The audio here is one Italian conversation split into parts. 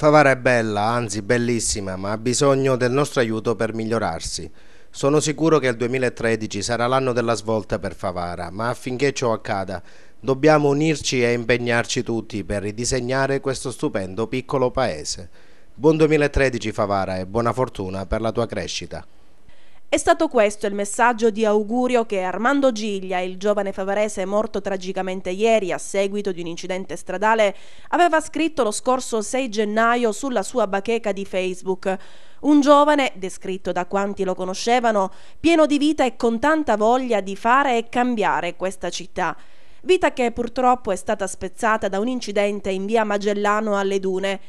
Favara è bella, anzi bellissima, ma ha bisogno del nostro aiuto per migliorarsi. Sono sicuro che il 2013 sarà l'anno della svolta per Favara, ma affinché ciò accada dobbiamo unirci e impegnarci tutti per ridisegnare questo stupendo piccolo paese. Buon 2013 Favara e buona fortuna per la tua crescita. È stato questo il messaggio di augurio che Armando Giglia, il giovane favarese morto tragicamente ieri a seguito di un incidente stradale, aveva scritto lo scorso 6 gennaio sulla sua bacheca di Facebook. Un giovane, descritto da quanti lo conoscevano, pieno di vita e con tanta voglia di fare e cambiare questa città. Vita che purtroppo è stata spezzata da un incidente in via Magellano alle Dune.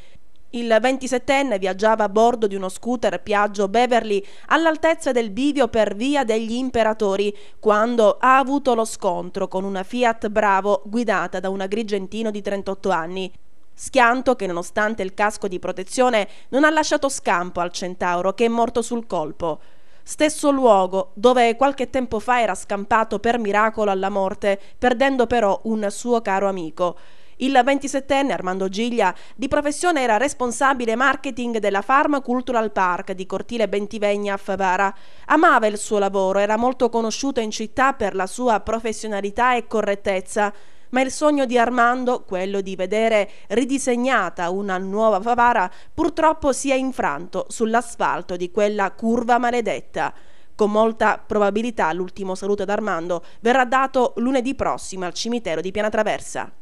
Il 27enne viaggiava a bordo di uno scooter Piaggio Beverly all'altezza del bivio per via degli Imperatori quando ha avuto lo scontro con una Fiat Bravo guidata da un agrigentino di 38 anni. Schianto che nonostante il casco di protezione non ha lasciato scampo al centauro che è morto sul colpo. Stesso luogo dove qualche tempo fa era scampato per miracolo alla morte, perdendo però un suo caro amico. Il 27enne Armando Giglia, di professione era responsabile marketing della Farm Cultural Park di Cortile Bentivegna a Favara. Amava il suo lavoro, era molto conosciuto in città per la sua professionalità e correttezza ma il sogno di Armando, quello di vedere ridisegnata una nuova Favara, purtroppo si è infranto sull'asfalto di quella curva maledetta. Con molta probabilità l'ultimo saluto ad Armando verrà dato lunedì prossimo al cimitero di Piana Traversa.